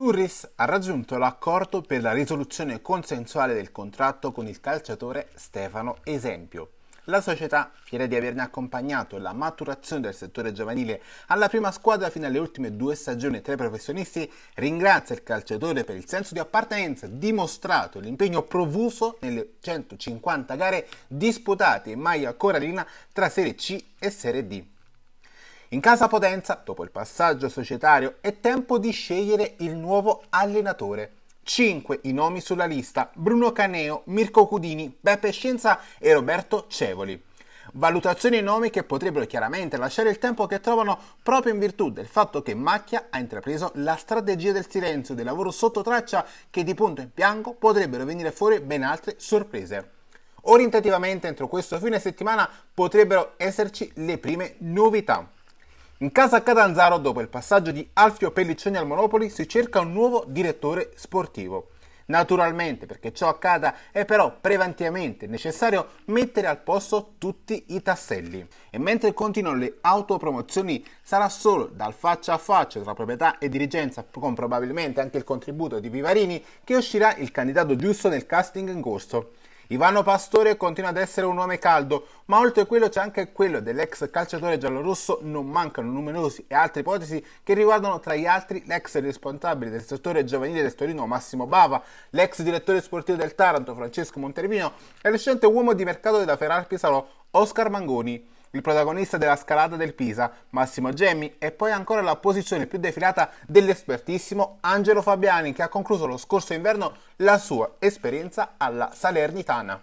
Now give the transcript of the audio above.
Turris ha raggiunto l'accordo per la risoluzione consensuale del contratto con il calciatore Stefano Esempio. La società, fiera di averne accompagnato la maturazione del settore giovanile alla prima squadra fino alle ultime due stagioni tra i professionisti, ringrazia il calciatore per il senso di appartenenza dimostrato e l'impegno profuso nelle 150 gare disputate in maglia corallina tra Serie C e Serie D. In casa Potenza, dopo il passaggio societario, è tempo di scegliere il nuovo allenatore. 5 i nomi sulla lista: Bruno Caneo, Mirko Cudini, Beppe Scienza e Roberto Cevoli. Valutazioni e nomi che potrebbero chiaramente lasciare il tempo che trovano proprio in virtù del fatto che Macchia ha intrapreso la strategia del silenzio e del lavoro sotto traccia che di punto in bianco potrebbero venire fuori ben altre sorprese. Orientativamente entro questo fine settimana potrebbero esserci le prime novità. In casa Catanzaro, dopo il passaggio di Alfio Pelliccioni al Monopoli, si cerca un nuovo direttore sportivo. Naturalmente, perché ciò accada, è però preventivamente necessario mettere al posto tutti i tasselli. E mentre continuano le autopromozioni, sarà solo dal faccia a faccia tra proprietà e dirigenza, con probabilmente anche il contributo di Vivarini, che uscirà il candidato giusto nel casting in corso. Ivano Pastore continua ad essere un nome caldo, ma oltre a quello c'è anche quello dell'ex calciatore giallorosso, non mancano numerosi e altre ipotesi che riguardano tra gli altri l'ex responsabile del settore giovanile del Torino Massimo Bava, l'ex direttore sportivo del Taranto Francesco Montervino e il recente uomo di mercato della Ferrari Pisarò Oscar Mangoni il protagonista della scalata del Pisa, Massimo Gemmi, e poi ancora la posizione più defilata dell'espertissimo Angelo Fabiani, che ha concluso lo scorso inverno la sua esperienza alla Salernitana.